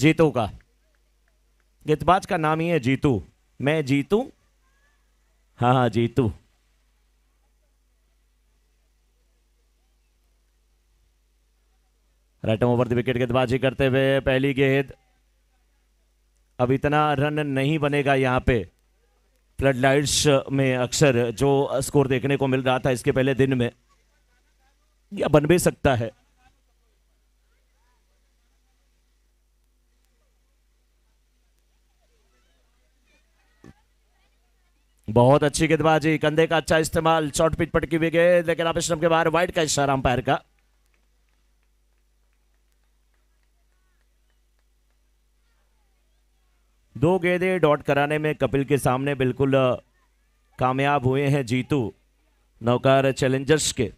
जीतू का गेंदबाज का नाम ही है जीतू मैं जीतू हाँ हाँ Jitu right over the wicket गेंदबाजी करते हुए पहली गेंद अब इतना रन नहीं बनेगा यहाँ पे फ्लड लाइट्स में अक्सर जो स्कोर देखने को मिल रहा था इसके पहले दिन में या बन भी सकता है बहुत अच्छी गेंदबाजी कंधे का अच्छा इस्तेमाल शॉर्ट पिच पटकी हुई गेंद लेकिन आप स्टम्प के बाहर वाइड का इशारा अंपायर का दो गेंदे डॉट कराने में कपिल के सामने बिल्कुल कामयाब हुए हैं जीतू नौकार चैलेंजर्स के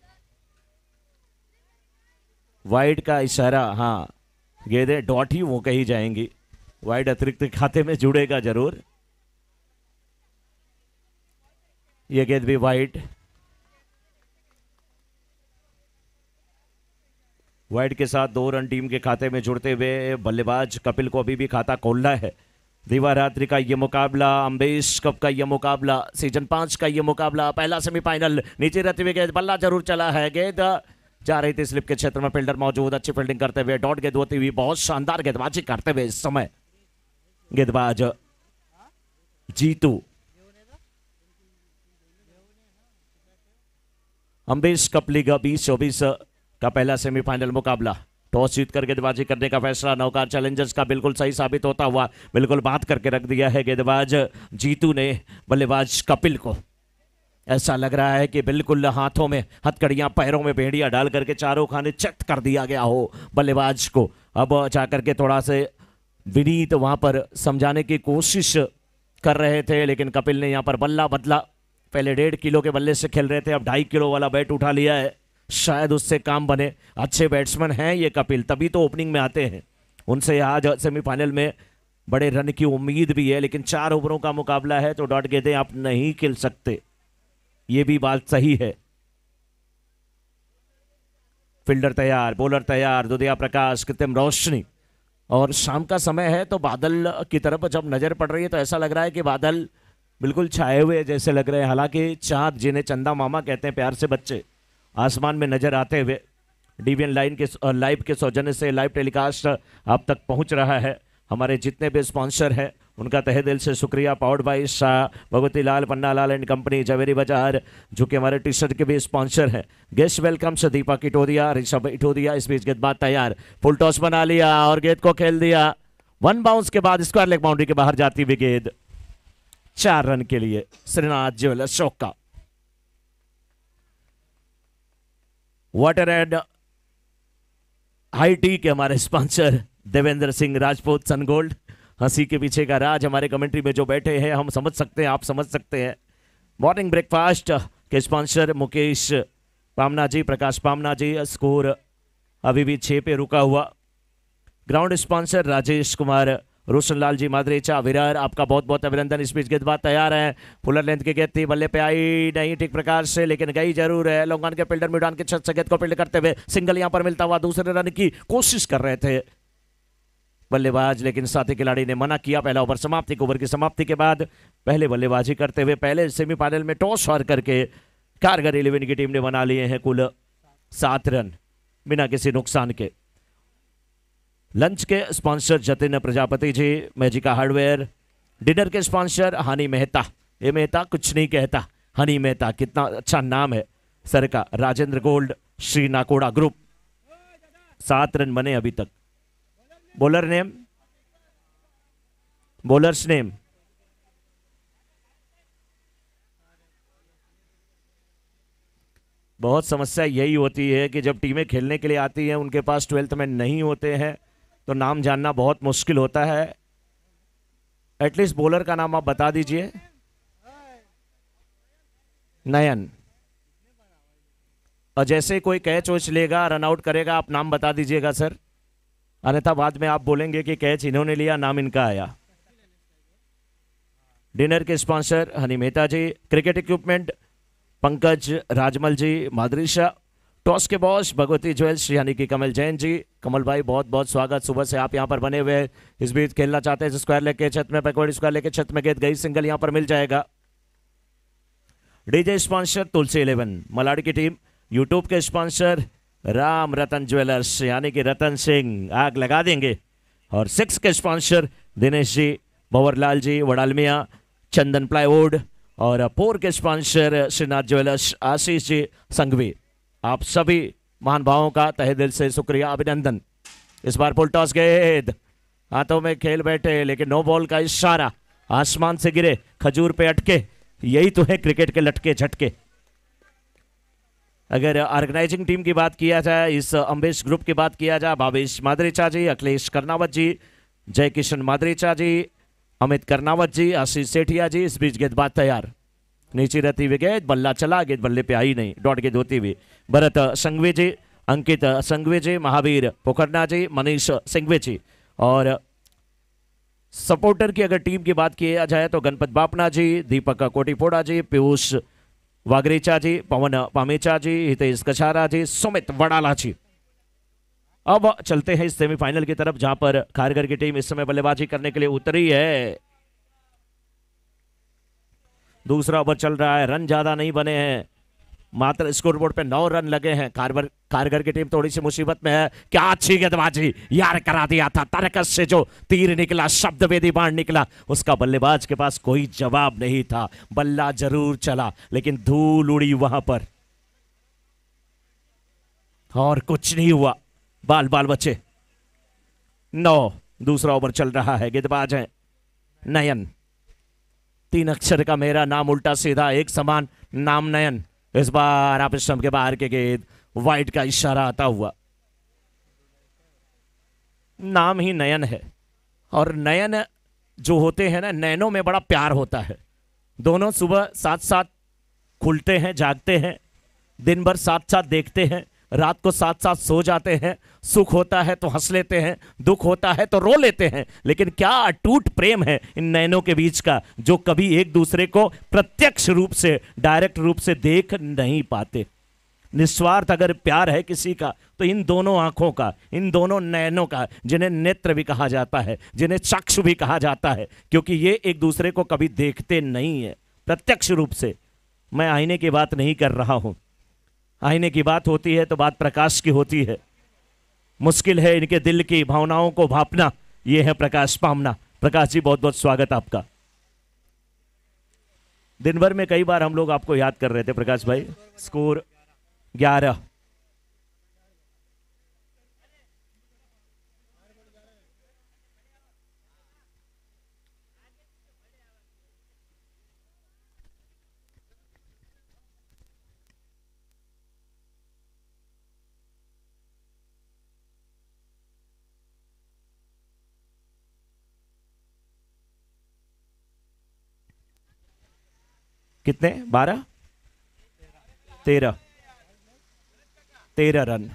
वाइड का इशारा हाँ गेंदे डॉट ही वो कही जाएंगी वाइड अतिरिक्त खाते में जुड़ेगा जरूर ये गेंद भी वाइट वाइट के साथ दो रन टीम के खाते में जुड़ते हुए बल्लेबाज कपिल को अभी भी खाता खोलना है दिवारात्रि का ये मुकाबला अम्बेश कप का ये मुकाबला सीजन पांच का ये मुकाबला पहला सेमीफाइनल नीचे रहते हुए गेंद बल्ला जरूर चला है गेंद जा रही थी स्लिप के क्षेत्र में फील्डर मौजूद अच्छी फील्डिंग करते हुए डॉट गेंद होती हुई बहुत शानदार गेंदबाजी करते हुए इस समय गेंदबाज जीतू अम्बेश कप लीग बीस चौबीस का पहला सेमीफाइनल मुकाबला टॉस जीत कर गेंदबाजी करने का फैसला नौकार चैलेंजर्स का बिल्कुल सही साबित होता हुआ बिल्कुल बात करके रख दिया है गेंदबाज जीतू ने बल्लेबाज कपिल को ऐसा लग रहा है कि बिल्कुल हाथों में हथकड़ियां पैरों में भेड़िया डाल करके चारों खाने चट कर दिया गया हो बल्लेबाज को अब जा करके थोड़ा से विनीत वहां पर समझाने की कोशिश कर रहे थे लेकिन कपिल ने यहां पर बल्ला बदला पहले डेढ़ किलो के बल्ले से खेल रहे थे अब ढाई किलो वाला बैट उठा लिया है शायद उससे काम बने अच्छे बैट्समैन हैं ये कपिल तभी तो ओपनिंग में आते हैं उनसे आज सेमीफाइनल में बड़े रन की उम्मीद भी है लेकिन चार ओवरों का मुकाबला है तो डॉट गेंदे आप नहीं खेल सकते ये भी बात सही है फील्डर तैयार बॉलर तैयार दुदिया प्रकाश कृत्रिम रोशनी और शाम का समय है तो बादल की तरफ जब नज़र पड़ रही है तो ऐसा लग रहा है कि बादल बिल्कुल छाए हुए जैसे लग रहे हैं हालांकि चाँद जिन्हें चंदा मामा कहते हैं प्यार से बच्चे आसमान में नजर आते हुए डीवीएन लाइन के लाइव के सौजन्य से लाइव टेलीकास्ट आप तक पहुंच रहा है हमारे जितने भी स्पॉन्सर हैं उनका तहे दिल से शुक्रिया powered by Shah Bhagwati Lal Panna Lal and company Zaveri Bazaar जो कि हमारे टी शर्ट के भी स्पॉन्सर हैं गेस्ट वेलकम्स दीपक इटोदिया ऋषभ इटोरिया इस बीच गेंद बाद तैयार फुल टॉस बना लिया और गेंद को खेल दिया वन बाउंस के बाद स्क्वायर लेग बाउंड्री के बाहर जाती हुई गेंद चार रन के लिए श्रीनाथ ज्वेलर का वाटर एंड हाईटी के हमारे स्पॉन्सर देवेंद्र सिंह राजपूत सनगोल्ड हंसी के पीछे का राज हमारे कमेंट्री में जो बैठे हैं हम समझ सकते हैं आप समझ सकते हैं मॉर्निंग ब्रेकफास्ट के स्पॉन्सर मुकेश पामना जी प्रकाश पामना जी स्कोर अभी भी छः पे रुका हुआ ग्राउंड स्पॉन्सर राजेश कुमार रोशन लाल जी मादरेचा विरार आपका बहुत बहुत अभिनंदन इस बीच गेंदबाज तैयार है फुलर लेंथ की गेंद थी बल्ले पे आई नहीं ठीक प्रकार से लेकिन गई जरूर है लोंगान के फिल्डर मिडान के छत से गेंद को फील्ड करते हुए सिंगल यहाँ पर मिलता हुआ दूसरे रन की कोशिश कर रहे थे बल्लेबाज लेकिन साथी खिलाड़ी ने मना किया पहला ओवर समाप्ति ओवर की समाप्ति के बाद पहले बल्लेबाजी करते हुए पहले सेमीफाइनल में टॉस हार करके कारगर इलेवन की टीम ने बना लिए हैं कुल सात रन बिना किसी नुकसान के लंच के sponsor Jatin Prajapati ji Magica hardware dinner के स्पॉन्सर हनी मेहता ये मेहता कुछ नहीं कहता हनी मेहता कितना अच्छा नाम है सर का राजेंद्र गोल्ड श्री नाकोड़ा ग्रुप सात रन बने अभी तक बॉलर नेम बॉलर्स नेम बहुत समस्या यही होती है कि जब टीमें खेलने के लिए आती हैं उनके पास ट्वेल्थ में नहीं होते हैं तो नाम जानना बहुत मुश्किल होता है एटलीस्ट बॉलर का नाम आप बता दीजिए नयन और जैसे कोई कैच वैच लेगा रनआउट करेगा आप नाम बता दीजिएगा सर अन्यथा बाद में आप बोलेंगे कि कैच इन्होंने लिया नाम इनका आया डिनर के sponsor Honey Mehta ji cricket equipment Pankaj Rajmal ji Madrisha toss के बॉस भगवती ज्वेल्स यानी कि कमल जैन जी कमल भाई बहुत बहुत स्वागत सुबह से आप यहाँ पर बने हुए हैं इस बीच खेलना चाहते हैं स्क्वायर लेके छत में पैकवर्ड स्क्वायर लेके छत में गेंद गई सिंगल यहाँ पर मिल जाएगा डीजे स्पॉन्सर तुलसी इलेवन मलाड़ी की टीम यूट्यूब के स्पॉन्सर राम रतन ज्वेलर्स यानी कि रतन सिंह आग लगा देंगे और सिक्स के स्पॉन्सर दिनेश जी भंवरलाल जी वडालमिया चंदन प्लाईवुड और फोर के स्पॉन्सर श्रीनाथ ज्वेलर्स आशीष जी संघवी आप सभी महान भावों का तहे दिल से शुक्रिया अभिनंदन इस बार पुल टॉस हाथों में खेल बैठे लेकिन नो बॉल का इशारा आसमान से गिरे खजूर पे अटके यही तो है क्रिकेट के लटके झटके अगर ऑर्गेनाइजिंग टीम की बात किया जाए इस अम्बेश ग्रुप की बात किया जाए भावेश मादरेचा जी अखिलेश कर्नावत जी जय किशन मादरेचा जी अमित कर्नावत जी आशीष सेठिया जी इस बीच गेंदबाज तैयार नीचे रहते हुए गए बल्ला चला गेंद बल्ले पे आई नहीं डॉट के होती हुई भरत संघवे जी अंकित संघवे जी महावीर जी मनीष जी और सपोर्टर की अगर टीम की बात किया जाए तो गणपत बापना जी दीपक कोटिपोड़ा जी पीयूष वागरेचा जी पवन पामेचा जी हितेश कछारा जी सुमित वड़ाला जी अब चलते हैं इस सेमीफाइनल की तरफ जहां पर खारगर की टीम इस समय बल्लेबाजी करने के लिए उतरी है दूसरा ओवर चल रहा है रन ज़्यादा नहीं बने हैं मात्र स्कोर बोर्ड पे नौ रन लगे हैं कारगर कारगर की टीम थोड़ी सी मुसीबत में है क्या अच्छी गेंदबाजी यार करा दिया था तरकस से जो तीर निकला शब्द वेदी बाढ़ निकला उसका बल्लेबाज के पास कोई जवाब नहीं था बल्ला जरूर चला लेकिन धूल उड़ी वहां पर और कुछ नहीं हुआ बाल बाल बचे नौ दूसरा ओवर चल रहा है गेंदबाज है नयन तीन अक्षर का मेरा नाम उल्टा सीधा एक समान नाम नयन इस बार आप स्टम्प के बाहर के गेद वाइट का इशारा आता हुआ नाम ही नयन है और नयन जो होते हैं ना नयनों में बड़ा प्यार होता है दोनों सुबह साथ साथ खुलते हैं जागते हैं दिन भर साथ साथ देखते हैं रात को साथ साथ सो जाते हैं सुख होता है तो हंस लेते हैं दुख होता है तो रो लेते हैं लेकिन क्या अटूट प्रेम है इन नैनों के बीच का जो कभी एक दूसरे को प्रत्यक्ष रूप से डायरेक्ट रूप से देख नहीं पाते निस्वार्थ अगर प्यार है किसी का तो इन दोनों आंखों का इन दोनों नयनों का जिन्हें नेत्र भी कहा जाता है जिन्हें चक्षु भी कहा जाता है क्योंकि ये एक दूसरे को कभी देखते नहीं है प्रत्यक्ष रूप से मैं आईने की बात नहीं कर रहा हूँ आईने की बात होती है तो बात प्रकाश की होती है मुश्किल है इनके दिल की भावनाओं को भापना यह है प्रकाश पामना प्रकाश जी बहुत बहुत स्वागत आपका दिन भर में कई बार हम लोग आपको याद कर रहे थे प्रकाश भाई स्कोर ग्यारह कितने बारह तेरह तेरह रन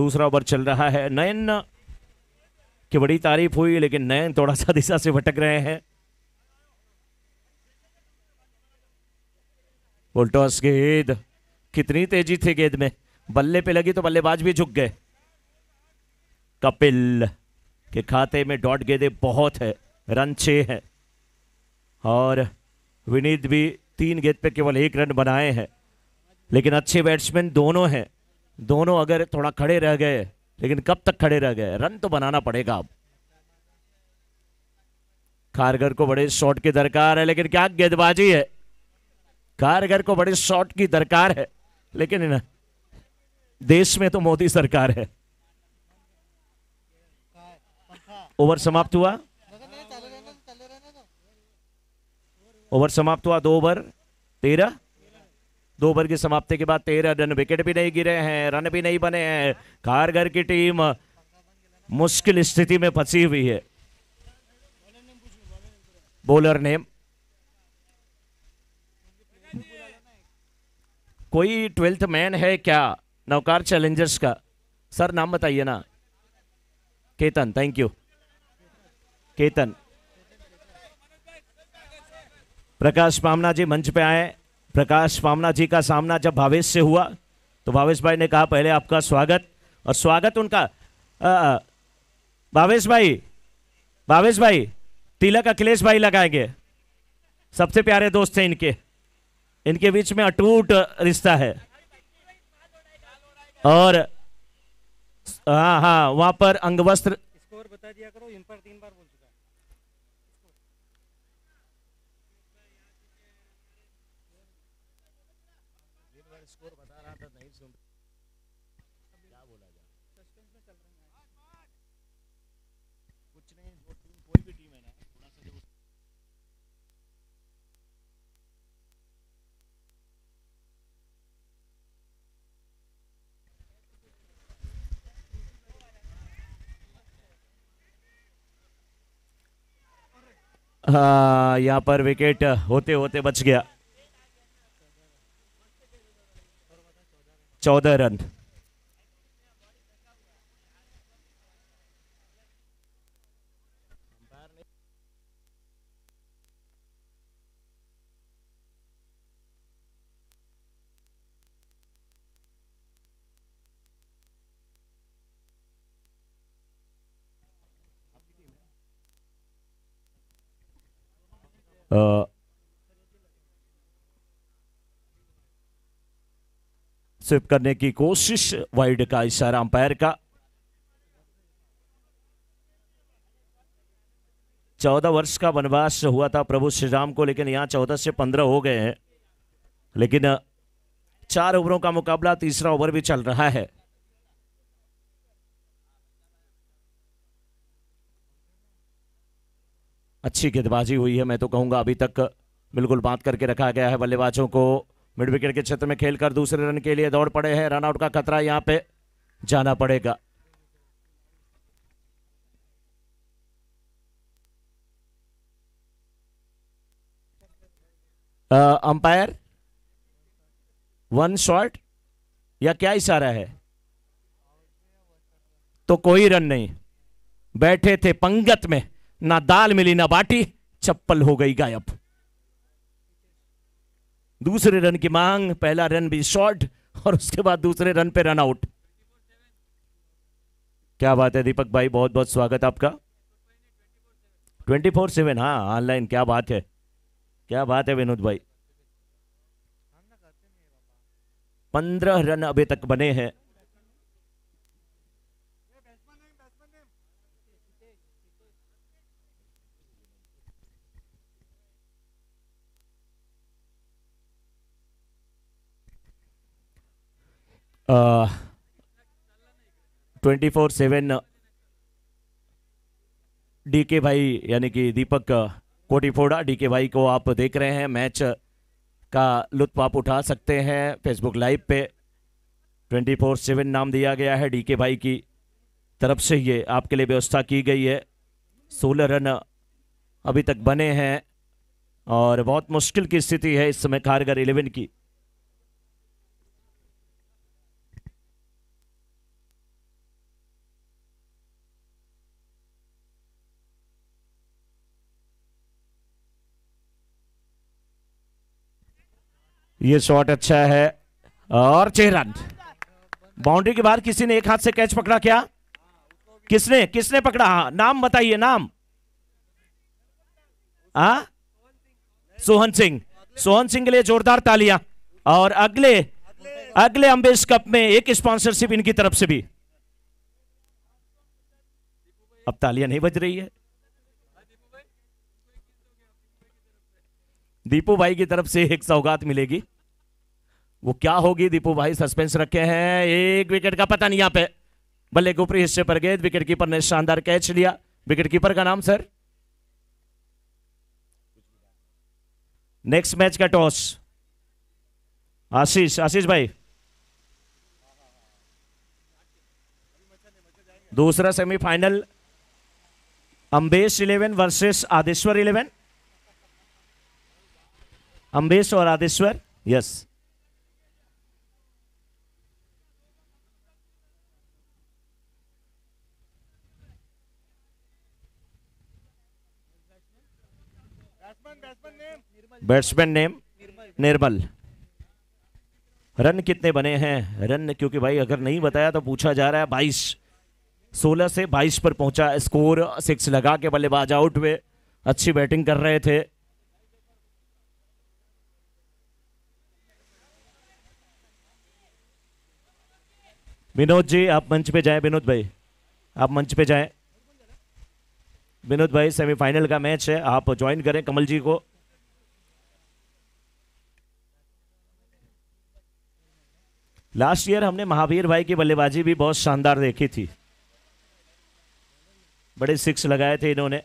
दूसरा ओवर चल रहा है नयन की बड़ी तारीफ हुई लेकिन नयन थोड़ा सा दिशा से भटक रहे हैं उल्टॉस गेंद कितनी तेजी थी गेंद में बल्ले पे लगी तो बल्लेबाज भी झुक गए कपिल के खाते में डॉट गेंदे बहुत है रन छे है और विनीत भी तीन गेंद पे केवल एक रन बनाए हैं लेकिन अच्छे बैट्समैन दोनों हैं दोनों अगर थोड़ा खड़े रह गए लेकिन कब तक खड़े रह गए रन तो बनाना पड़ेगा अब कारगर को बड़े शॉट की दरकार है लेकिन क्या गेंदबाजी है कारगर को बड़े शॉट की दरकार है लेकिन देश में तो मोदी सरकार है ओवर समाप्त हुआ ओवर समाप्त हुआ दो ओवर तेरह दो ओवर की समाप्ति के बाद तेरह रन विकेट भी नहीं गिरे हैं रन भी नहीं बने हैं कारगर की टीम मुश्किल स्थिति में फंसी हुई है बॉलर नेम कोई ट्वेल्थ मैन है क्या नौकार चैलेंजर्स का सर नाम बताइए ना केतन थैंक यू केतन प्रकाश पामना जी मंच पे आए प्रकाश पामना जी का सामना जब भावेश से हुआ तो भावेश भाई ने कहा पहले आपका स्वागत और स्वागत उनका आ, भावेश भाई भावेश भाई तिलक अखिलेश भाई लगाएंगे सबसे प्यारे दोस्त हैं इनके इनके बीच में अटूट रिश्ता है और हाँ हाँ वहां पर अंगवस्त्र स्कोर बता दिया करो इन पर तीन बार बोल हाँ, यहाँ पर विकेट होते होते बच गया चौदह रन स्विप करने की कोशिश वाइड का इशारा अंपायर का चौदह वर्ष का वनवास हुआ था प्रभु श्री राम को लेकिन यहां चौदह से पंद्रह हो गए हैं लेकिन चार ओवरों का मुकाबला तीसरा ओवर भी चल रहा है अच्छी गेंदबाजी हुई है मैं तो कहूँगा अभी तक बिल्कुल बात करके रखा गया है बल्लेबाजों को मिड विकेट के क्षेत्र में खेलकर दूसरे रन के लिए दौड़ पड़े हैं रनआउट का खतरा यहाँ पे जाना पड़ेगा अंपायर वन शॉट या क्या इशारा है तो कोई रन नहीं बैठे थे पंगत में ना दाल मिली ना बाटी चप्पल हो गई गायब दूसरे रन की मांग पहला रन भी शॉर्ट और उसके बाद दूसरे रन पे रन आउट क्या बात है दीपक भाई बहुत बहुत स्वागत आपका ट्वेंटी फोर सेवन हाँ ऑनलाइन क्या बात है क्या बात है विनोद भाई पंद्रह रन अभी तक बने हैं ट्वेंटी फोर सेवन डी के भाई यानी कि दीपक कोटीफोड़ा डी के भाई को आप देख रहे हैं मैच का लुत्फ आप उठा सकते हैं फेसबुक लाइव पे ट्वेंटी फोर सेवन नाम दिया गया है डी के भाई की तरफ से ये आपके लिए व्यवस्था की गई है सोलह रन अभी तक बने हैं और बहुत मुश्किल की स्थिति है इस समय कारगर इलेवन की ये शॉट अच्छा है और चेहरा बाउंड्री के बाहर किसी ने एक हाथ से कैच पकड़ा क्या किसने किसने पकड़ा हाँ नाम बताइए नाम आ सोहन सिंह सोहन सिंह के लिए जोरदार तालियां और अगले अगले अम्बेश कप में एक स्पॉन्सरशिप इनकी तरफ से भी अब तालियां नहीं बज रही है दीपू भाई की तरफ से एक सौगात मिलेगी वो क्या होगी दीपू भाई सस्पेंस रखे हैं एक विकेट का पता नहीं यहां पे बल्ले के ऊपरी हिस्से पर गए विकेट कीपर ने शानदार कैच लिया विकेट कीपर का नाम सर नेक्स्ट मैच का टॉस आशीष आशीष भाई दूसरा semifinal Ambesh eleven versus Adeshwar eleven Ambesh और Adeshwar yes yes. Batsman name Nirmal run कितने बने हैं रन क्योंकि भाई अगर नहीं बताया तो पूछा जा रहा है बाईस सोलह से बाईस पर पहुंचा स्कोर सिक्स लगा के बल्लेबाज आउट हुए अच्छी बैटिंग कर रहे थे विनोद जी आप मंच पे जाएं विनोद भाई आप मंच पे जाएं विनोद भाई सेमीफाइनल का मैच है आप ज्वाइन करें कमल जी को लास्ट ईयर हमने महावीर भाई की बल्लेबाजी भी बहुत शानदार देखी थी बड़े सिक्स लगाए थे इन्होंने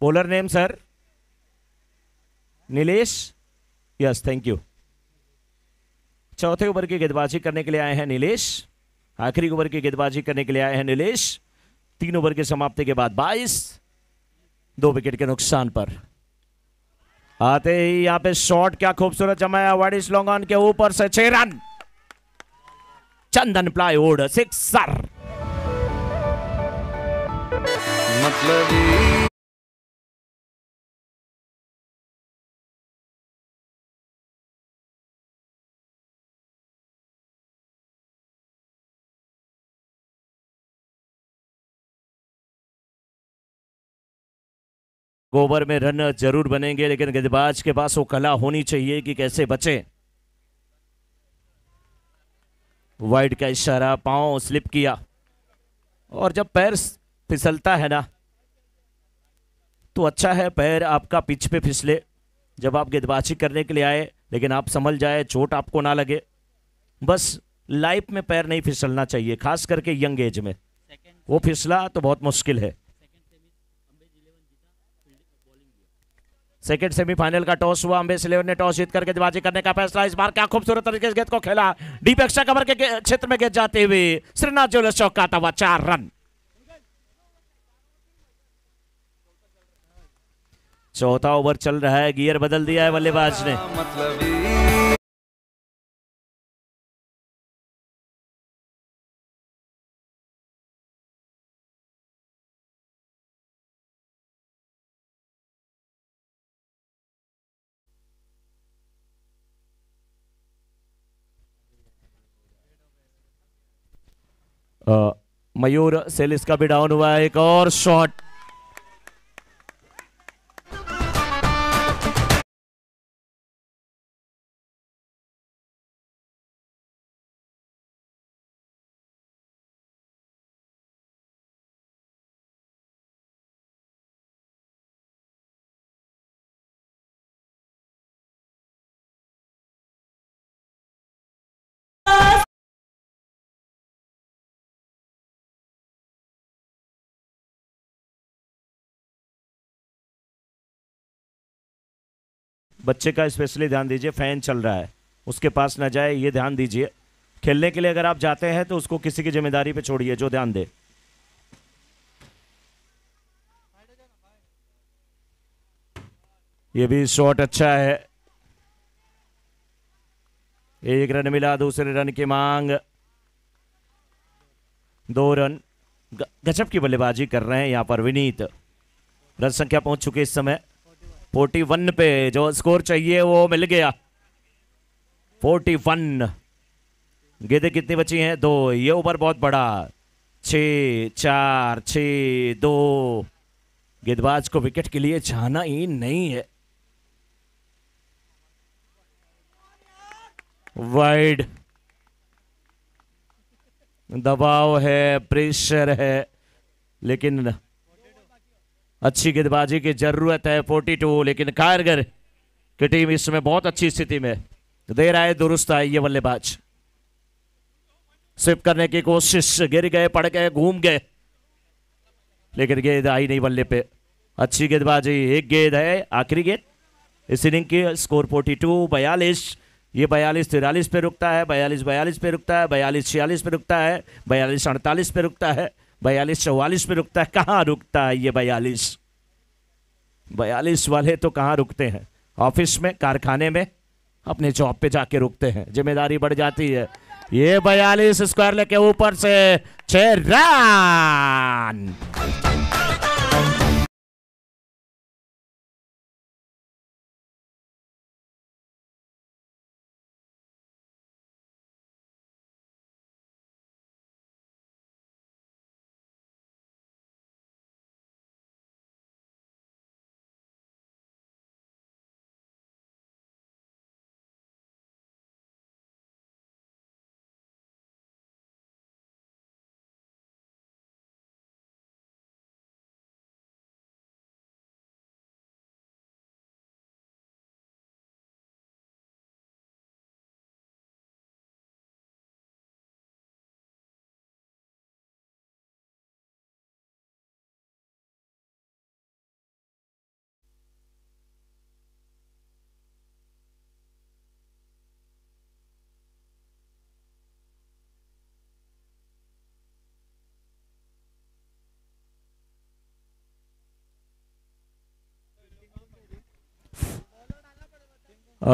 bowler name sir Nilesh yes thank you चौथे ओवर की गेंदबाजी करने के लिए आए हैं नीलेश आखिरी ओवर की गेंदबाजी करने के लिए आए हैं नीलेश तीन ओवर के समाप्ति के बाद 22 दो विकेट के नुकसान पर आते ही यहाँ पे शॉट क्या खूबसूरत जमाया वाडिस लोंगान के ऊपर से छह रन चंदन प्लाईवुड सिक्सर मतलब वो ओवर में रन जरूर बनेंगे लेकिन गेंदबाज के पास वो कला होनी चाहिए कि कैसे बचे वाइड का इशारा पांव स्लिप किया और जब पैर फिसलता है ना तो अच्छा है पैर आपका पिच पे फिसले जब आप गेंदबाजी करने के लिए आए लेकिन आप संभल जाए चोट आपको ना लगे बस लाइफ में पैर नहीं फिसलना चाहिए खास करके यंग एज में वो फिसला तो बहुत मुश्किल है सेकेंड सेमीफाइनल का टॉस हुआ अम्बेस इलेवन ने टॉस जीत करके दिवाजी करने का फैसला इस बार क्या खूबसूरत तरीके से गेंद को खेला डीप एक्स्ट्रा कवर के क्षेत्र में गेंद जाते हुए श्रीनाथ जोल चौक का हुआ चार रन चौथा ओवर चल रहा है गियर बदल दिया है बल्लेबाज ने मतलब मयूर सेल इसका भी डाउन हुआ है एक और शॉट बच्चे का स्पेशली ध्यान दीजिए फ़ैन चल रहा है उसके पास ना जाए ये ध्यान दीजिए खेलने के लिए अगर आप जाते हैं तो उसको किसी की जिम्मेदारी पे छोड़िए जो ध्यान दे ये भी शॉट अच्छा है एक रन मिला दूसरे रन की मांग दो रन गजब की बल्लेबाजी कर रहे हैं यहां पर विनीत रन संख्या पहुंच चुकी इस समय फोर्टी वन पे जो स्कोर चाहिए वो मिल गया फोर्टी वन गेंदे कितनी बची हैं दो ये ऊपर बहुत बड़ा छ चार छ दो गेंदबाज को विकेट के लिए जाना ही नहीं है वाइड दबाव है प्रेशर है लेकिन अच्छी गेंदबाजी की जरूरत है 42 लेकिन कारगर की टीम इस समय बहुत अच्छी स्थिति में दे रहा है तो दुरुस्त आई ये बल्लेबाज स्विप करने की कोशिश गिर गए पड़ गए घूम गए लेकिन गेंद आई नहीं बल्ले पे अच्छी गेंदबाजी एक गेंद है आखिरी गेंद इस इनिंग की स्कोर फोर्टी टू बयालीस ये बयालीस तिरालीस पे रुकता है बयालीस बयालीस पे रुकता है बयालीस छियालीस पे रुकता है बयालीस अड़तालीस पे रुकता है बयालीस चौवालीस पे रुकता है कहाँ रुकता है ये बयालीस बयालीस वाले तो कहाँ रुकते हैं ऑफिस में कारखाने में अपने जॉब पे जाके रुकते हैं जिम्मेदारी बढ़ जाती है ये बयालीस स्क्वायर लेके ऊपर से छ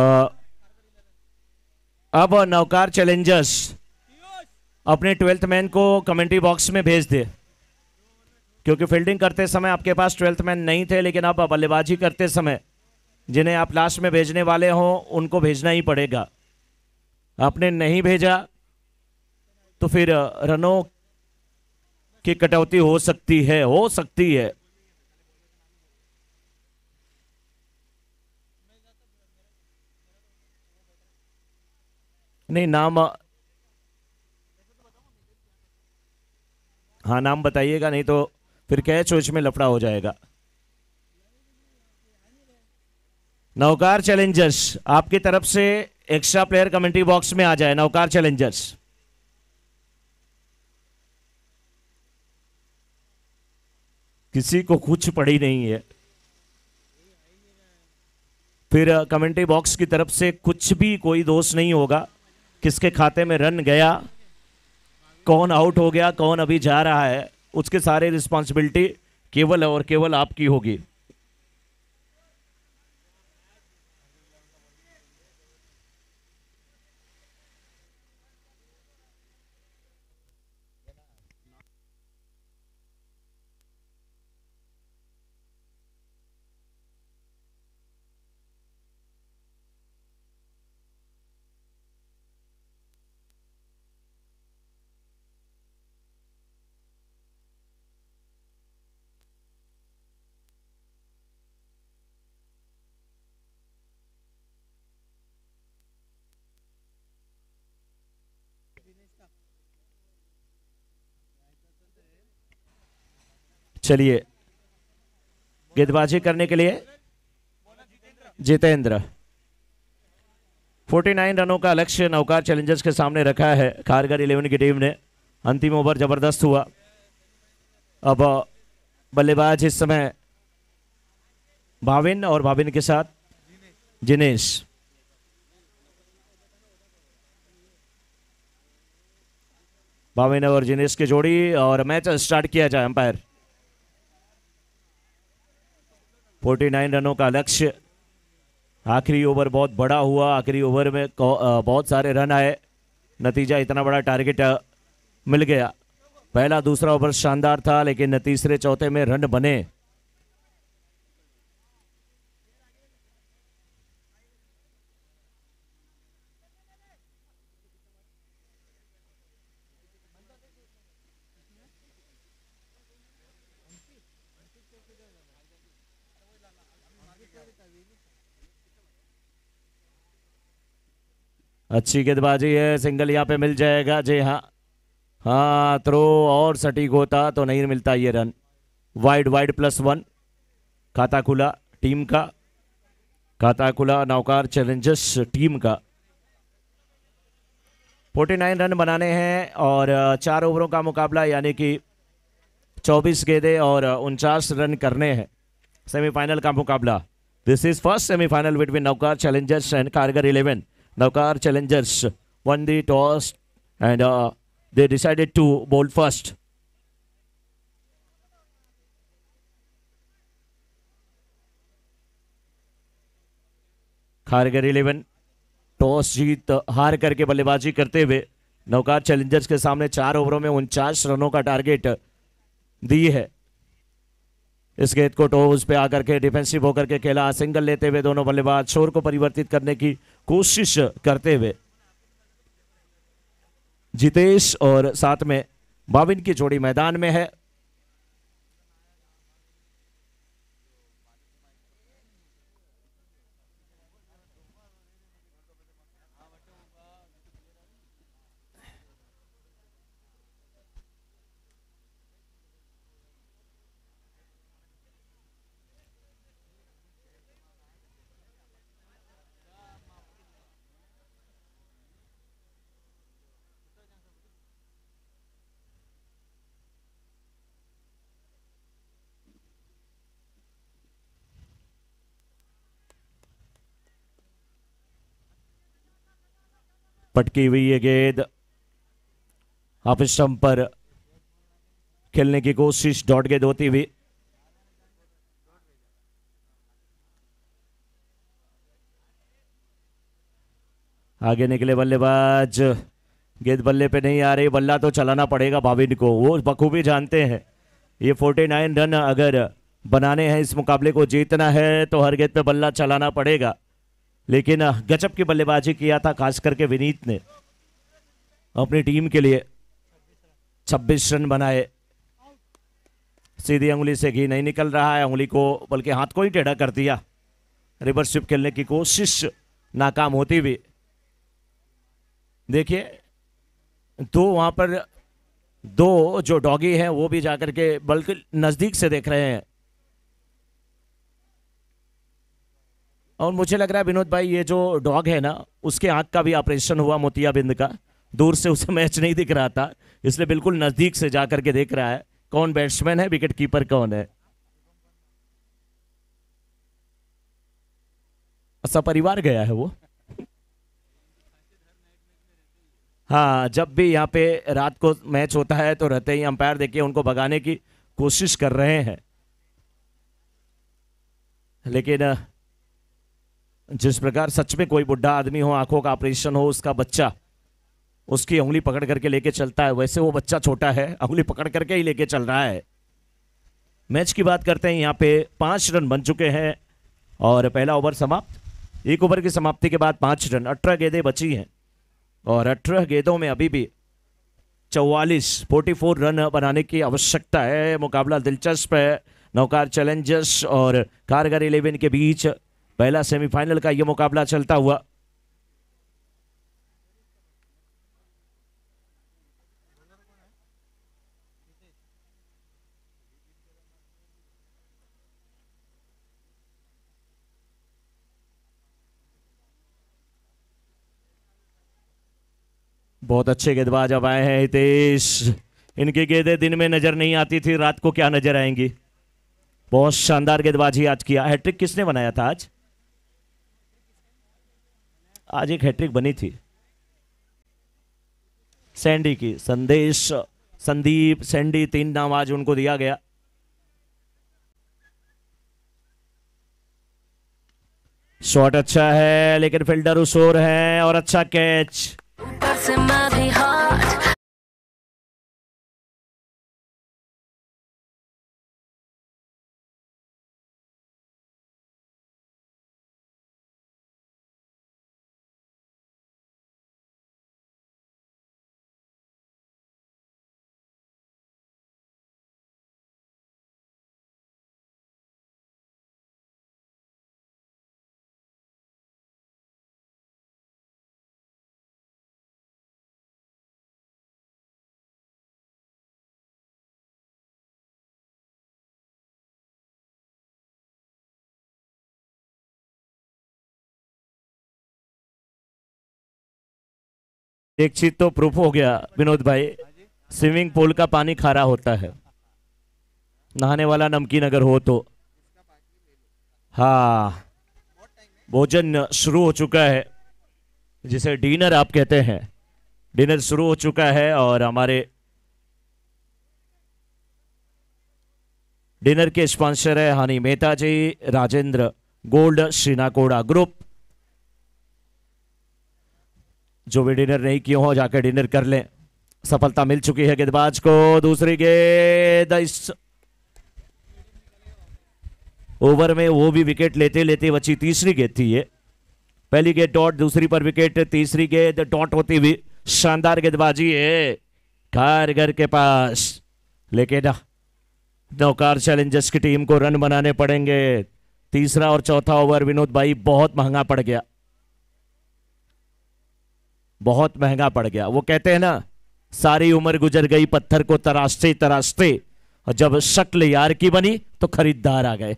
Uh, अब नौकार चैलेंजर्स अपने ट्वेल्थ मैन को कमेंट्री बॉक्स में भेज दे क्योंकि फील्डिंग करते समय आपके पास ट्वेल्थ मैन नहीं थे लेकिन आप बल्लेबाजी करते समय जिन्हें आप लास्ट में भेजने वाले हों उनको भेजना ही पड़ेगा आपने नहीं भेजा तो फिर uh, रनों की कटौती हो सकती है हो सकती है नहीं नाम हाँ नाम बताइएगा नहीं तो फिर कैच वोच में लफड़ा हो जाएगा नौकार चैलेंजर्स आपकी तरफ से एक्स्ट्रा प्लेयर कमेंट्री बॉक्स में आ जाए नौकार चैलेंजर्स किसी को कुछ पड़ी नहीं है फिर कमेंट्री बॉक्स की तरफ से कुछ भी कोई दोष नहीं होगा किसके खाते में रन गया कौन आउट हो गया कौन अभी जा रहा है उसके सारे रिस्पॉन्सिबिलिटी केवल और केवल आपकी होगी चलिए गेंदबाजी करने के लिए जितेंद्र 49 रनों का लक्ष्य नौकार चैलेंजर्स के सामने रखा है कारगर इलेवन की टीम ने अंतिम ओवर जबरदस्त हुआ अब बल्लेबाज इस समय भाविन और भाविन के साथ जिनेश भाविन और जिनेश की जोड़ी और मैच स्टार्ट किया जाए अंपायर 49 रनों का लक्ष्य आखिरी ओवर बहुत बड़ा हुआ आखिरी ओवर में बहुत सारे रन आए नतीजा इतना बड़ा टारगेट मिल गया पहला दूसरा ओवर शानदार था लेकिन तीसरे चौथे में रन बने अच्छी गेंदबाजी है सिंगल यहाँ पे मिल जाएगा जी हाँ हाँ थ्रो और सटीक होता तो नहीं मिलता ये run wide wide plus one खाता खुला टीम का खाता खुला नौकार चैलेंजर्स टीम का 49 रन बनाने हैं और चार ओवरों का मुकाबला यानी कि 24 गेंदे और उनचास रन करने हैं सेमीफाइनल का मुकाबला this is first semifinal between Navkar challengers and Kharghar eleven Navkar Challengers won the toss and uh, they decided to bowl first. Kharghar eleven toss जीत हार करके बल्लेबाजी करते हुए नौकार चैलेंजर्स के सामने चार ओवरों में उनचास रनों का टारगेट दी है इस गेंद को टॉस पे आकर के डिफेंसिव होकर के खेला सिंगल लेते हुए दोनों बल्लेबाज शोर को परिवर्तित करने की कोशिश करते हुए जितेश और साथ में बाविन की जोड़ी मैदान में है पटकी हुई ये गेंद हाफ स्टम्प पर खेलने की कोशिश डॉट गेंद होती हुई आगे निकले बल्लेबाज गेंद बल्ले पे नहीं आ रही बल्ला तो चलाना पड़ेगा भाविन को वो बखूबी जानते हैं ये 49 रन अगर बनाने हैं इस मुकाबले को जीतना है तो हर गेंद पे बल्ला चलाना पड़ेगा लेकिन गजब की बल्लेबाजी किया था खास करके विनीत ने अपनी टीम के लिए 26 रन बनाए सीधी उंगली से घी नहीं निकल रहा है उंगली को बल्कि हाथ को ही टेढ़ा कर दिया रिवर्स शिप खेलने की कोशिश नाकाम होती हुई देखिए दो वहां पर दो जो डॉगी हैं वो भी जाकर के बल्कि नज़दीक से देख रहे हैं और मुझे लग रहा है विनोद भाई ये जो डॉग है ना उसके आंख का भी ऑपरेशन हुआ मोतियाबिंद का दूर से उसे मैच नहीं दिख रहा था इसलिए बिल्कुल नज़दीक से जाकर के देख रहा है कौन बैट्समैन है विकेट कीपर कौन है सपरिवार अच्छा, गया है वो हाँ जब भी यहाँ पे रात को मैच होता है तो रहते ही अंपायर देखिए उनको भगाने की कोशिश कर रहे हैं लेकिन जिस प्रकार सच में कोई बुढ़ा आदमी हो आंखों का ऑपरेशन हो उसका बच्चा उसकी उंगली पकड़ करके लेके चलता है वैसे वो बच्चा छोटा है उंगली पकड़ करके ही लेके चल रहा है मैच की बात करते हैं यहाँ पे पांच रन बन चुके हैं और पहला ओवर समाप्त एक ओवर की समाप्ति के बाद पाँच रन अठारह गेंदे बची हैं और अठारह गेंदों में अभी भी चौवालीस फोर्टी फोर रन बनाने की आवश्यकता है मुकाबला दिलचस्प है नौकार चैलेंजर्स और कारगर इलेवन के बीच पहला सेमीफाइनल का यह मुकाबला चलता हुआ बहुत अच्छे गेंदबाज अब आए हैं हितेश इनकी गेंदे दिन में नजर नहीं आती थी रात को क्या नजर आएंगी बहुत शानदार गेंदबाजी आज किया हैट्रिक किसने बनाया था आज आज एक हैट्रिक बनी थी सैंडी की संदेश संदीप सैंडी तीन नाम आज उनको दिया गया शॉट अच्छा है लेकिन फिल्डर उशोर है और अच्छा कैच एक चीज तो प्रूफ हो गया विनोद भाई स्विमिंग पूल का पानी खारा होता है नहाने वाला नमकीन अगर हो तो हाँ भोजन शुरू हो चुका है जिसे डिनर आप कहते हैं डिनर शुरू हो चुका है और हमारे डिनर के स्पॉन्सर है Honey Mehta ji Rajendra gold Shri Nakoda group जो भी डिनर नहीं किए हो जाकर डिनर कर लें सफलता मिल चुकी है गेंदबाज को दूसरी गेंद ओवर में वो भी विकेट लेते लेते बची तीसरी गेंद थी ये पहली गेंद डॉट दूसरी पर विकेट तीसरी गेंद डॉट होती हुई शानदार गेंदबाजी है कारगर के पास लेकिन नौकार चैलेंजर्स की टीम को रन बनाने पड़ेंगे तीसरा और चौथा ओवर विनोद भाई बहुत महंगा पड़ गया बहुत महंगा पड़ गया वो कहते हैं ना सारी उम्र गुजर गई पत्थर को तराशते तराशते और जब शक्ल यार की बनी तो खरीदार आ गए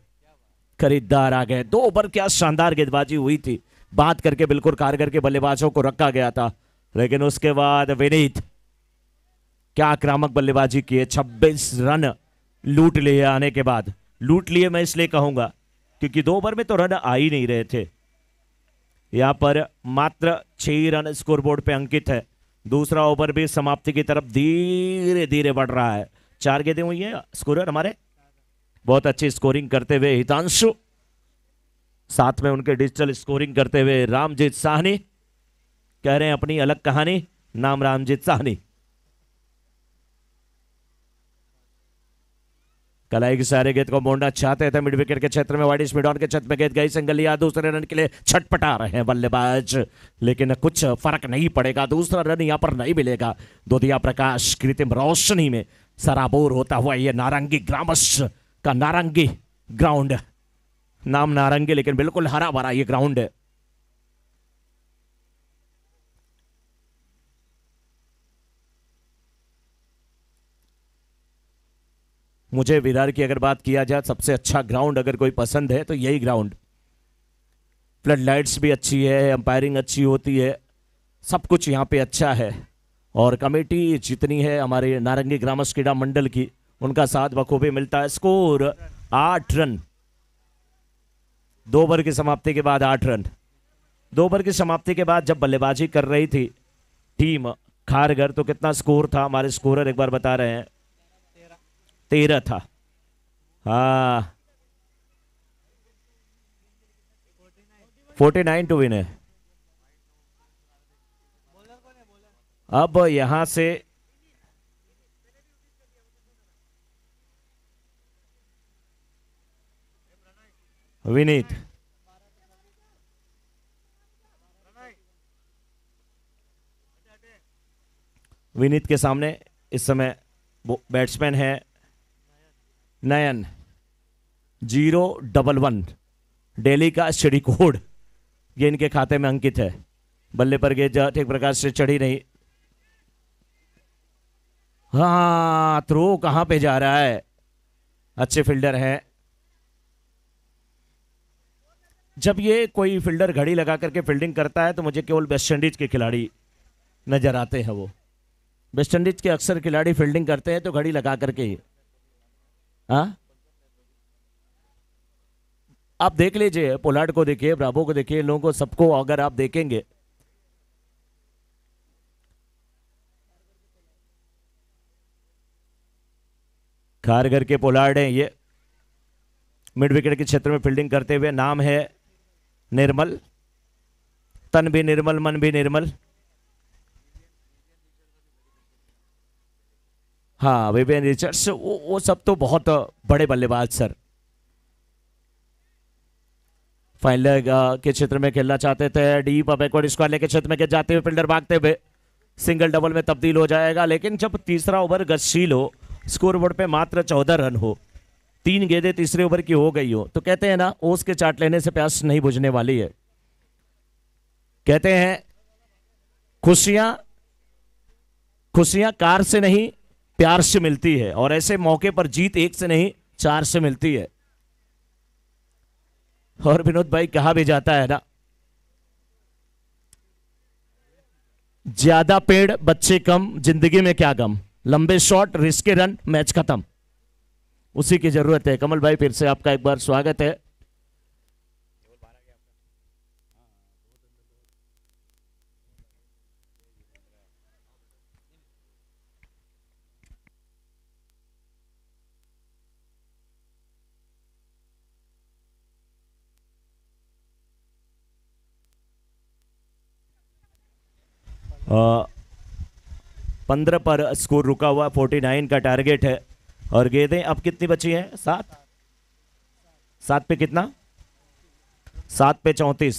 खरीदार आ गए दो ओवर क्या शानदार गेंदबाजी हुई थी बात करके बिल्कुल कारगर के बल्लेबाजों को रखा गया था लेकिन उसके बाद विनीत क्या आक्रामक बल्लेबाजी किए 26 रन लूट लिए आने के बाद लूट लिए मैं इसलिए कहूंगा क्योंकि दो ओवर में तो रन आ ही नहीं रहे थे यहाँ पर मात्र छह रन स्कोरबोर्ड पे अंकित है दूसरा ओवर भी समाप्ति की तरफ धीरे धीरे बढ़ रहा है चार गेंदे हुई है स्कोरर हमारे बहुत अच्छी स्कोरिंग करते हुए हितांशु साथ में उनके डिजिटल स्कोरिंग करते हुए रामजीत साहनी कह रहे हैं अपनी अलग कहानी नाम रामजीत साहनी कलाई के सारे गेंद को मोड़ना चाहते थे मिड विकेट के क्षेत्र में वाइडिस मिडॉन के छत में गेंद गई संगलिया दूसरे रन के लिए छटपटा रहे हैं बल्लेबाज लेकिन कुछ फर्क नहीं पड़ेगा दूसरा रन यहाँ पर नहीं मिलेगा दोदिया प्रकाश कृत्रिम रोशनी में सराबोर होता हुआ ये नारंगी ग्रामस का नारंगी ग्राउंड नाम नारंगी लेकिन बिल्कुल हरा भरा ये ग्राउंड है मुझे विरार की अगर बात किया जाए सबसे अच्छा ग्राउंड अगर कोई पसंद है तो यही ग्राउंड फ्लड लाइट्स भी अच्छी है अंपायरिंग अच्छी होती है सब कुछ यहाँ पे अच्छा है और कमेटी जितनी है हमारे नारंगी ग्रामस क्रीडा मंडल की उनका साथ बखूबी मिलता है स्कोर आठ रन दो ओवर की समाप्ति के बाद आठ रन दो ओवर की समाप्ति के बाद जब बल्लेबाजी कर रही थी टीम खारगर तो कितना स्कोर था हमारे स्कोरर एक बार बता रहे हैं तेरह था हा फोर्टी नाइन टू विन है अब यहां से विनीत विनीत के सामने इस समय बैट्समैन है Nayan zero double one daily का स्टडी कोड ये इनके खाते में अंकित है बल्ले पर जट एक प्रकार से चढ़ी नहीं हाँ थ्रो कहाँ पे जा रहा है अच्छे फील्डर हैं जब ये कोई फील्डर घड़ी लगा करके फील्डिंग करता है तो मुझे केवल वेस्ट इंडीज के खिलाड़ी नज़र आते हैं वो वेस्ट इंडीज के अक्सर खिलाड़ी फील्डिंग करते हैं तो घड़ी लगा करके ही हाँ आप देख लीजिए पोलार्ड को देखिए ब्राबो को देखिए लोगों को सबको अगर आप देखेंगे खारगर के पोलार्ड हैं ये मिड विकेट के क्षेत्र में फील्डिंग करते हुए नाम है निर्मल तन भी निर्मल मन भी निर्मल हाँ विवेन रिचर्ड्स वो, वो सब तो बहुत बड़े बल्लेबाज सर फाइनल के क्षेत्र में खेलना चाहते थे डीप बैकवर्ड स्क्वायर लेके क्षेत्र में के जाते हुए फिल्डर भागते हुए सिंगल डबल में तब्दील हो जाएगा लेकिन जब तीसरा ओवर गतिशील हो स्कोरबोर्ड पे मात्र चौदह रन हो तीन गेंदे तीसरे ओवर की हो गई हो तो कहते हैं ना ओस के चाट लेने से प्यास नहीं बुझने वाली है कहते हैं खुशियां खुशियां कार से नहीं प्यार से मिलती है और ऐसे मौके पर जीत एक से नहीं चार से मिलती है और विनोद भाई कहा भी जाता है ना ज्यादा पेड़ बच्चे कम जिंदगी में क्या गम लंबे शॉट रिस्के रन मैच खत्म उसी की जरूरत है कमल भाई फिर से आपका एक बार स्वागत है पंद्रह पर स्कोर रुका हुआ फोर्टी नाइन का टारगेट है और गेंदें अब कितनी बची हैं सात सात पे कितना सात पे चौंतीस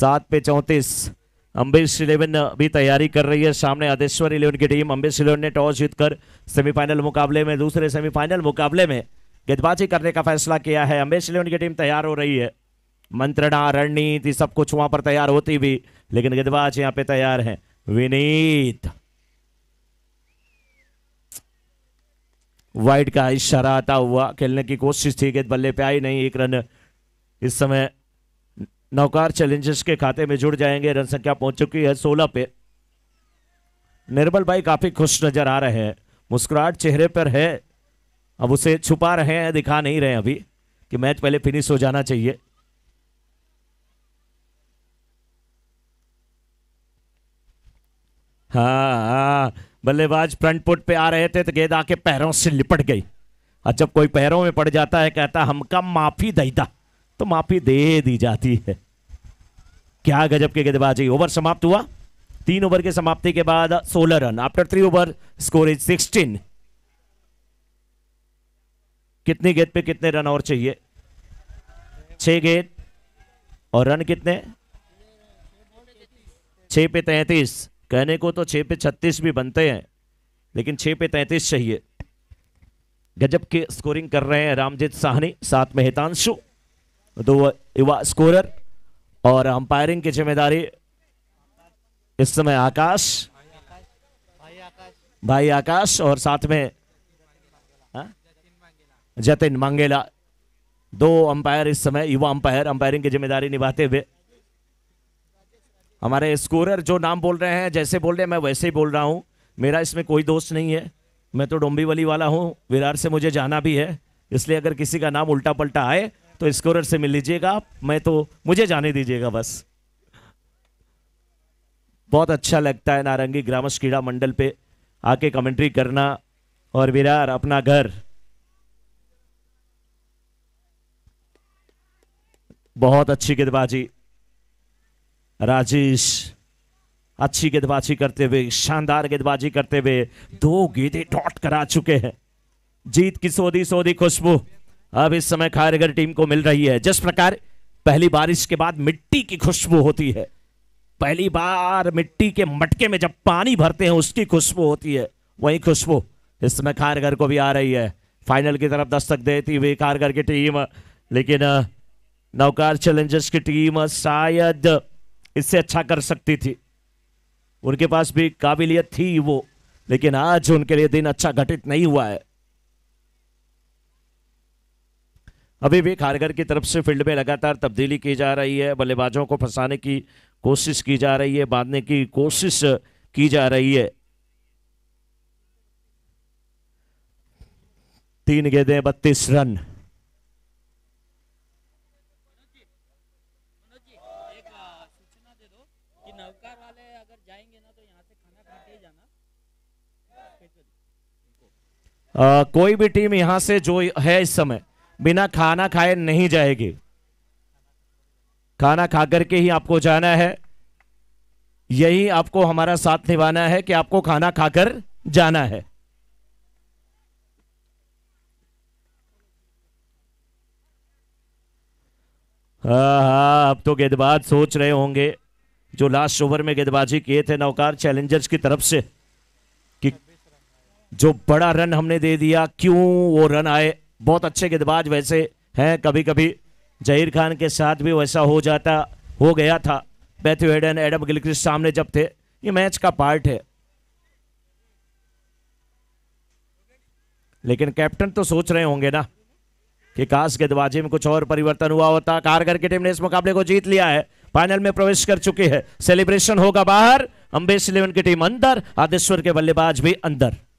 सात पे चौंतीस अम्बेश इलेवन भी तैयारी कर रही है सामने आदेश्वर इलेवन की टीम अम्बेश इलेवन ने टॉस जीतकर सेमीफाइनल मुकाबले में दूसरे सेमीफाइनल मुकाबले में गेंदबाजी करने का फैसला किया है अम्बेश इलेवन की टीम तैयार हो रही है मंत्रणा रणनीति सब कुछ वहां पर तैयार होती भी लेकिन गिदबाज यहां पे तैयार है विनीत वाइट का इशारा आता हुआ खेलने की कोशिश थी गेंद बल्ले पे आई नहीं एक रन इस समय नौकार चैलेंजर्स के खाते में जुड़ जाएंगे रन संख्या पहुंच चुकी है सोलह पे निर्मल भाई काफी खुश नजर आ रहे हैं मुस्कुराहट चेहरे पर है अब उसे छुपा रहे हैं दिखा नहीं रहे अभी कि मैच पहले फिनिश हो जाना चाहिए हाँ, हाँ बल्लेबाज फ्रंट पुट पे आ रहे थे तो गेंद आके पैरों से लिपट गई और जब कोई पैरों में पड़ जाता है कहता हमका माफी दईदा तो माफी दे दी जाती है क्या गजब के गेंदबाजी ओवर समाप्त हुआ तीन ओवर के समाप्ति के बाद सोलह run after three over score is sixteen कितनी गेंद पे कितने रन और चाहिए छह गेंद और रन कितने छह पे तैतीस कहने को तो छः पे छत्तीस भी बनते हैं लेकिन छः पे तैंतीस चाहिए गजब के स्कोरिंग कर रहे हैं रामजीत साहनी साथ में हितांशु दो युवा स्कोरर और अंपायरिंग की जिम्मेदारी इस समय आकाश भाई आकाश और साथ में हाँ? जतिन मांगेला दो अंपायर इस समय युवा अंपायर अंपायरिंग की जिम्मेदारी निभाते हुए हमारे स्कोरर जो नाम बोल रहे हैं जैसे बोल रहे हैं मैं वैसे ही बोल रहा हूँ मेरा इसमें कोई दोस्त नहीं है मैं तो डोंबीवली वाला हूँ विरार से मुझे जाना भी है इसलिए अगर किसी का नाम उल्टा पलटा आए तो स्कोरर से मिल लीजिएगा आप मैं तो मुझे जाने दीजिएगा बस बहुत अच्छा लगता है नारंगी ग्रामस क्रीड़ा मंडल पे आके कमेंट्री करना और विरार अपना घर बहुत अच्छी गेंदबाजी राजेश अच्छी गेंदबाजी करते हुए शानदार गेंदबाजी करते हुए दो गेंदे डॉट करा चुके हैं जीत की सोधी सोधी खुशबू अब इस समय खारगर टीम को मिल रही है जिस प्रकार पहली बारिश के बाद मिट्टी की खुशबू होती है पहली बार मिट्टी के मटके में जब पानी भरते हैं उसकी खुशबू होती है वही खुशबू इस समय खारगर को भी आ रही है फाइनल की तरफ दस्तक देती हुई कारगर की टीम लेकिन नौकार चैलेंजर्स की टीम शायद इससे अच्छा कर सकती थी उनके पास भी काबिलियत थी वो लेकिन आज उनके लिए दिन अच्छा घटित नहीं हुआ है अभी भी खारगर की तरफ से फील्ड में लगातार तब्दीली की जा रही है बल्लेबाजों को फंसाने की कोशिश की जा रही है बांधने की कोशिश की जा रही है तीन गेंदें बत्तीस रन आ, कोई भी टीम यहां से जो है इस समय बिना खाना खाए नहीं जाएगी खाना खा करके ही आपको जाना है यही आपको हमारा साथ निभाना है कि आपको खाना खाकर जाना है हाँ हा अब तो गेंदबाज सोच रहे होंगे जो लास्ट ओवर में गेंदबाजी किए थे नौकार चैलेंजर्स की तरफ से जो बड़ा रन हमने दे दिया क्यों वो रन आए बहुत अच्छे गेंदबाज वैसे हैं कभी कभी जहीर खान के साथ भी वैसा हो जाता हो गया था मैथ्यू हेडन एडम गिलक्रिस्ट सामने जब थे ये मैच का पार्ट है लेकिन कैप्टन तो सोच रहे होंगे ना कि काश गेंदबाजी में कुछ और परिवर्तन हुआ होता कारगर की टीम ने इस मुकाबले को जीत लिया है फाइनल में प्रवेश कर चुकी है सेलिब्रेशन होगा बाहर अम्बेश इलेवन की टीम अंदर आदेश्वर के बल्लेबाज भी अंदर